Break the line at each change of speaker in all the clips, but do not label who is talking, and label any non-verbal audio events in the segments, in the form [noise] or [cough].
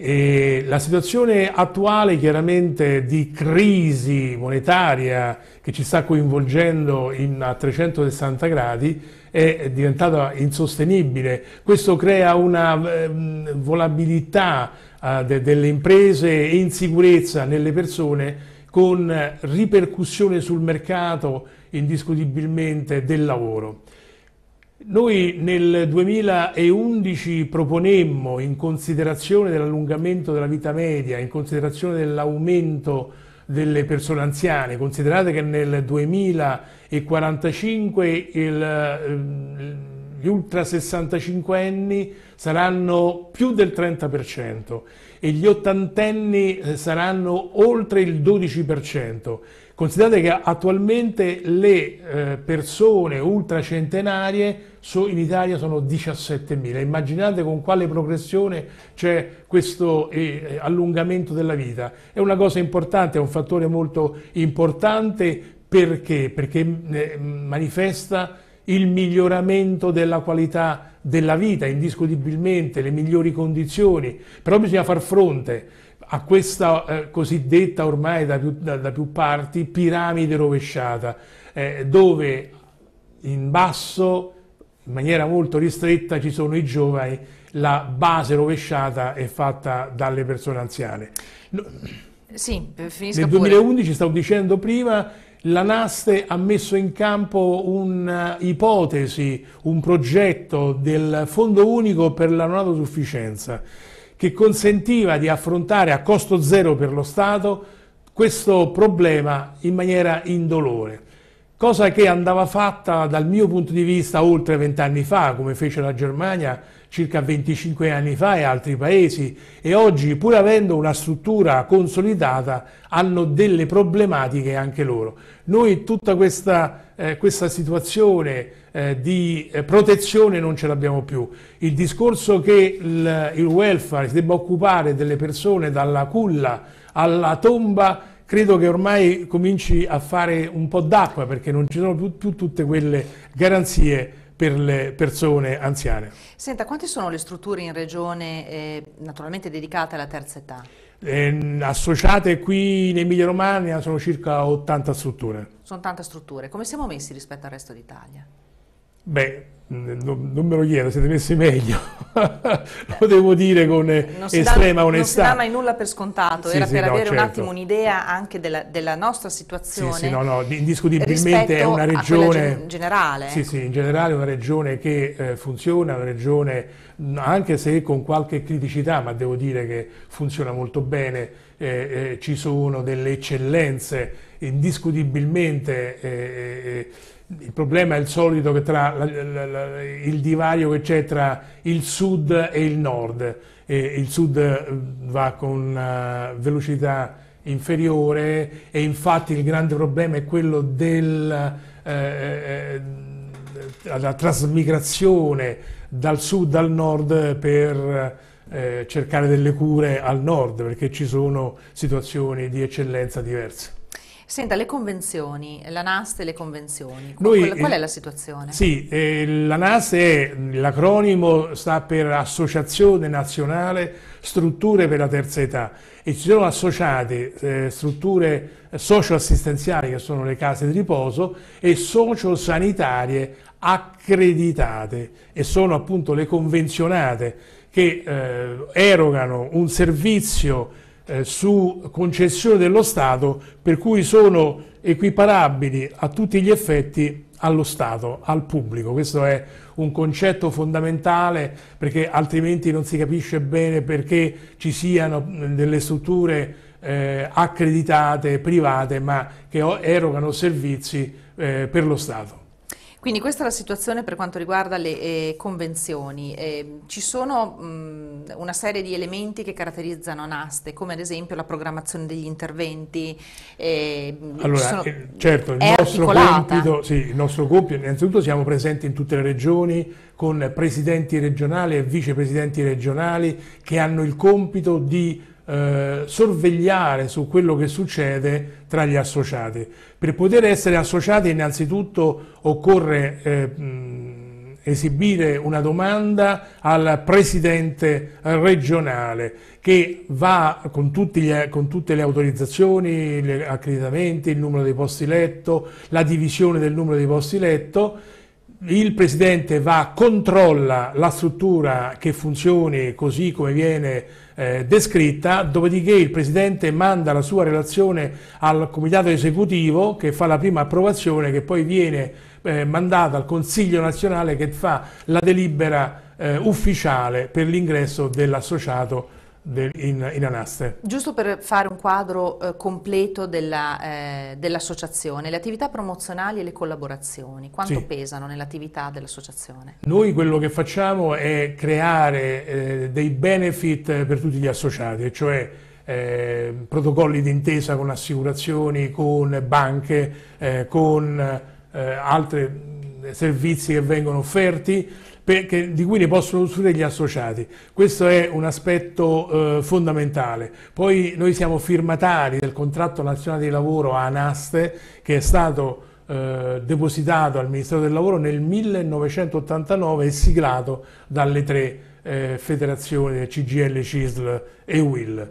E la situazione attuale chiaramente di crisi monetaria che ci sta coinvolgendo in, a 360 gradi è diventata insostenibile. Questo crea una eh, volabilità eh, de, delle imprese e insicurezza nelle persone con ripercussione sul mercato indiscutibilmente del lavoro. Noi nel 2011 proponemmo, in considerazione dell'allungamento della vita media, in considerazione dell'aumento delle persone anziane, considerate che nel 2045 il, ehm, gli ultra 65 anni saranno più del 30% e gli ottantenni eh, saranno oltre il 12%. Considerate che attualmente le eh, persone ultra centenarie in Italia sono 17.000. Immaginate con quale progressione c'è questo eh, allungamento della vita. È una cosa importante, è un fattore molto importante perché? Perché mm, manifesta il miglioramento della qualità della vita, indiscutibilmente le migliori condizioni, però bisogna far fronte a questa eh, cosiddetta ormai da più, da, da più, parti piramide rovesciata, eh, dove in basso, in maniera molto ristretta, ci sono i giovani, la base rovesciata è fatta dalle persone anziane. No,
sì, Nel 2011,
pure. stavo dicendo prima, la NASTE ha messo in campo un'ipotesi, eh, un progetto del Fondo Unico per la non autosufficienza che consentiva di affrontare a costo zero per lo Stato questo problema in maniera indolore cosa che andava fatta dal mio punto di vista oltre vent'anni fa, come fece la Germania circa 25 anni fa e altri paesi e oggi pur avendo una struttura consolidata hanno delle problematiche anche loro. Noi tutta questa, eh, questa situazione eh, di eh, protezione non ce l'abbiamo più. Il discorso che il, il welfare si debba occupare delle persone dalla culla alla tomba credo che ormai cominci a fare un po' d'acqua perché non ci sono più, più tutte quelle garanzie per le persone anziane.
Senta, quante sono le strutture in regione eh, naturalmente dedicate alla terza età?
Eh, associate qui in Emilia Romagna sono circa 80 strutture.
Sono 80 strutture, come siamo messi rispetto al resto d'Italia?
Beh, non, non, me lo chiedo, siete messi meglio, [laughs] lo devo dire con estrema dà, onestà. Non si dà mai
nulla per scontato, sì, era sì, per no, avere certo. un attimo un'idea anche della, della, nostra situazione. Sì, sì, no, no,
indiscutibilmente è una regione... generale. Sì, ecco. sì, in generale è una regione che eh, funziona, una regione anche se con qualche criticità, ma devo dire che funziona molto bene, eh, eh, ci sono delle eccellenze indiscutibilmente eh, eh, eh, il problema è il solito che tra la, la, la, il divario che c'è tra il sud e il nord. E il sud eh, va con eh, velocità inferiore e infatti il grande problema è quello della Eh, eh trasmigrazione dal sud al nord per eh, cercare delle cure al nord, perché ci sono situazioni di eccellenza diverse.
Senta, le convenzioni, la NAS e le convenzioni, Noi, qual, qual, è la situazione?
Sì, eh, la NAS è, l'acronimo sta per Associazione Nazionale Strutture per la Terza Età e ci sono associate eh, strutture socioassistenziali che sono le case di riposo e sociosanitarie accreditate e sono appunto le convenzionate che eh, erogano un servizio eh, su concessione dello Stato per cui sono equiparabili a tutti gli effetti allo Stato, al pubblico. Questo è un concetto fondamentale perché altrimenti non si capisce bene perché ci siano delle strutture eh, accreditate, private, ma che erogano servizi eh, per lo Stato.
Quindi questa è la situazione per quanto riguarda le eh, convenzioni. Eh, ci sono mh, mm, una serie di elementi che caratterizzano NASTE, come ad esempio la programmazione degli interventi. Eh, allora, sono, eh, certo, il nostro, compito,
sì, il nostro compito, innanzitutto siamo presenti in tutte le regioni con presidenti regionali e vicepresidenti regionali che hanno il compito di eh, sorvegliare su quello che succede tra gli associati. Per poter essere associati innanzitutto occorre eh, esibire una domanda al presidente regionale che va con, gli, con tutte le autorizzazioni, gli accreditamenti, il numero dei posti letto, la divisione del numero dei posti letto il Presidente va, controlla la struttura che funzioni così come viene eh, descritta, dopodiché il Presidente manda la sua relazione al Comitato Esecutivo che fa la prima approvazione che poi viene eh, mandata al Consiglio Nazionale che fa la delibera eh, ufficiale per l'ingresso dell'associato in, in, Anaste.
Giusto per fare un quadro eh, completo eh, dell'associazione, dell le attività promozionali e le collaborazioni, quanto sì. pesano nell'attività dell'associazione?
Noi quello che facciamo è creare eh, dei benefit per tutti gli associati, cioè eh, protocolli d'intesa con assicurazioni, con banche, eh, con eh, altri mm, servizi che vengono offerti perché, di cui ne possono usufruire gli associati. Questo è un aspetto eh, fondamentale. Poi noi siamo firmatari del contratto nazionale di lavoro a ANASTE che è stato eh, depositato al Ministero del Lavoro nel 1989 e siglato dalle tre eh, federazioni CGL, CISL e UIL.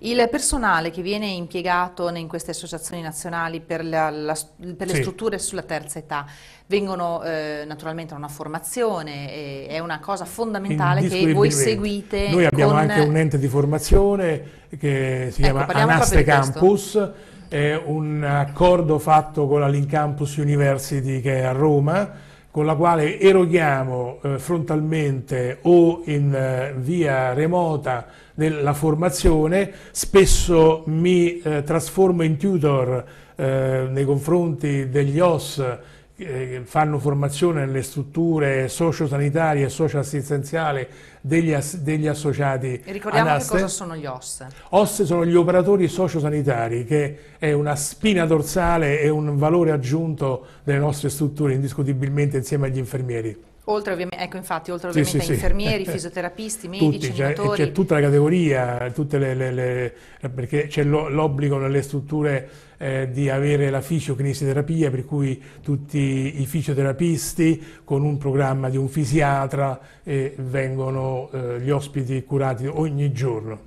Il personale che viene impiegato in queste associazioni nazionali per, la, la, per le sì. strutture sulla terza età vengono eh, naturalmente a una formazione, è una cosa fondamentale che voi seguite. Noi abbiamo con... anche un
ente di formazione che si ecco, chiama Anaste Campus, è un accordo fatto con la Link Campus University che è a Roma, con la quale eroghiamo eh, frontalmente o in eh, via remota della formazione, spesso mi eh, trasformo in tutor eh, nei confronti degli OS eh, che fanno formazione nelle strutture socio-sanitarie e socio-assistenziali degli, as, degli associati Ricordiamo ANAS. che cosa sono gli OSS. OSS sono gli operatori sociosanitari, che è una spina dorsale e un valore aggiunto delle nostre strutture, indiscutibilmente insieme agli infermieri.
Oltre ovviamente, ecco infatti, oltre sì, ovviamente sì, infermieri, sì. [laughs] fisioterapisti, medici, Tutti, cioè, C'è tutta
la categoria, le, le, le, perché c'è l'obbligo nelle strutture eh, di avere la fisiokinesioterapia, per cui tutti i fisioterapisti con un programma di un fisiatra eh, vengono eh, gli ospiti curati ogni giorno.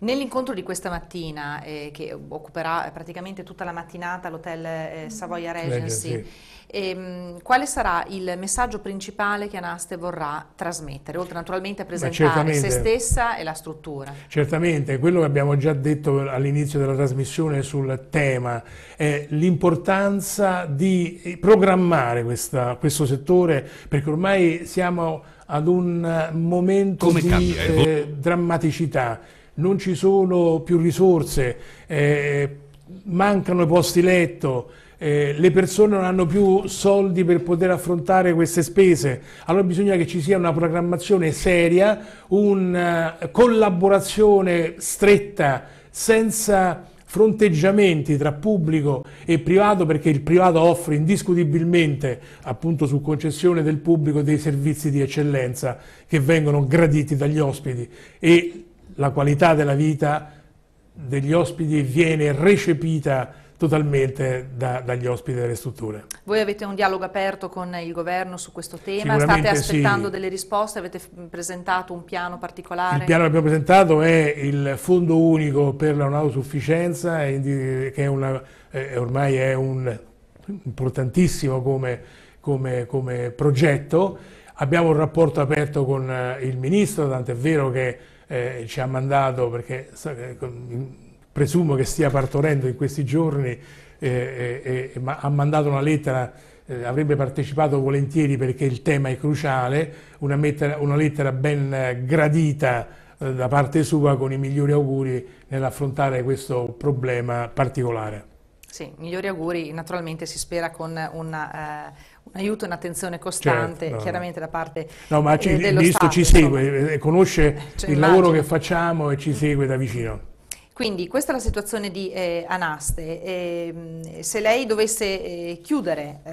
Nell'incontro di questa mattina, eh, che occuperà eh, praticamente tutta la mattinata all'hotel eh, Savoia Regency, Legge, sì. ehm, quale sarà il messaggio principale che Anaste vorrà trasmettere, oltre naturalmente a presentare se stessa e la struttura?
Certamente, quello che abbiamo già detto all'inizio della trasmissione sul tema è l'importanza di programmare questa, questo settore, perché ormai siamo ad un eh, momento Come di eh, drammaticità, non ci sono più risorse, eh, mancano i posti letto, eh, le persone non hanno più soldi per poter affrontare queste spese, allora bisogna che ci sia una programmazione seria, una eh, collaborazione stretta, senza fronteggiamenti tra pubblico e privato perché il privato offre indiscutibilmente appunto su concessione del pubblico dei servizi di eccellenza che vengono graditi dagli ospiti e la qualità della vita degli ospiti viene recepita totalmente da, dagli ospiti delle strutture.
Voi avete un dialogo aperto con il governo su questo tema? State aspettando sì. delle risposte? Avete presentato un piano particolare? Il piano
che abbiamo presentato è il Fondo Unico per l'Autonosufficienza, che è una, eh, ormai è un importantissimo come, come, come progetto. Abbiamo un rapporto aperto con eh, il Ministro, tant'è vero che eh, ci ha mandato, perché eh, presumo che stia partorendo in questi giorni, eh, eh, eh ha mandato una lettera, eh, avrebbe partecipato volentieri perché il tema è cruciale, una, metera, una lettera ben eh, gradita da parte sua con i migliori auguri nell'affrontare questo problema particolare.
Sì, migliori auguri, naturalmente si spera con una, uh, un aiuto e un'attenzione costante, certo, no, chiaramente da parte No, ma ci, dello Stato, ci segue,
conosce cioè, il immagino. lavoro che facciamo e ci segue da vicino.
Quindi questa è la situazione di eh, Anaste. E, ehm, se lei dovesse eh, chiudere eh,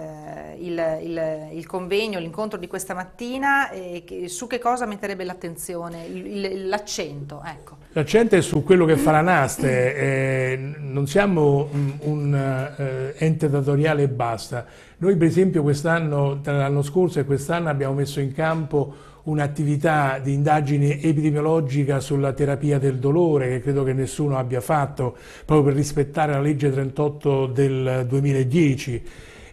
il, il, il, convegno, l'incontro di questa mattina, eh, che, su che cosa metterebbe l'attenzione, l'accento? Ecco.
L'accento è su quello che fa l'Anaste. Eh, non siamo un, un eh, ente datoriale e basta. Noi per esempio quest'anno, tra l'anno scorso e quest'anno abbiamo messo in campo un'attività di indagine epidemiologica sulla terapia del dolore che credo che nessuno abbia fatto proprio per rispettare la legge 38 del 2010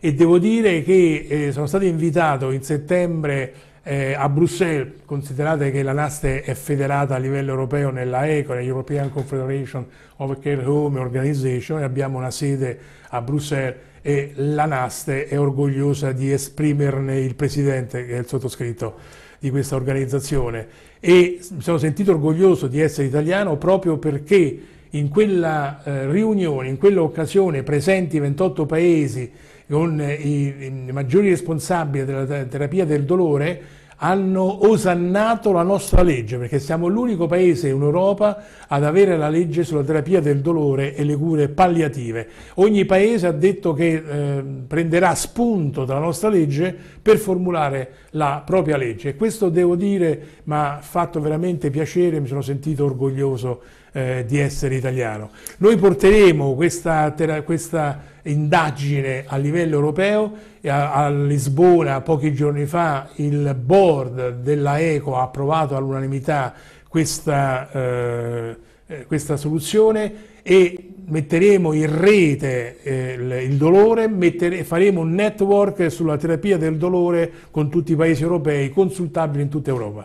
e devo dire che eh, sono stato invitato in settembre eh, a Bruxelles, considerate che la NASTE è federata a livello europeo nella ECO, European Confederation of Care Home Organization, e abbiamo una sede a Bruxelles e la NASTE è orgogliosa di esprimerne il presidente, che è il sottoscritto di questa organizzazione e mi sono sentito orgoglioso di essere italiano proprio perché in quella eh, riunione, in quell'occasione presenti 28 paesi con eh, i, i maggiori responsabili della terapia del dolore hanno osannato la nostra legge, perché siamo l'unico paese in Europa ad avere la legge sulla terapia del dolore e le cure palliative. Ogni paese ha detto che eh, prenderà spunto dalla nostra legge per formulare la propria legge. Questo devo dire, mi ha fatto veramente piacere, mi sono sentito orgoglioso eh, di essere italiano. Noi porteremo questa, questa indagine a livello europeo e a, a, Lisbona pochi giorni fa il board della ECO ha approvato all'unanimità questa, eh, eh questa soluzione e metteremo in rete eh, il, il, dolore, mettere, faremo un network sulla terapia del dolore con tutti i paesi europei consultabili in tutta Europa.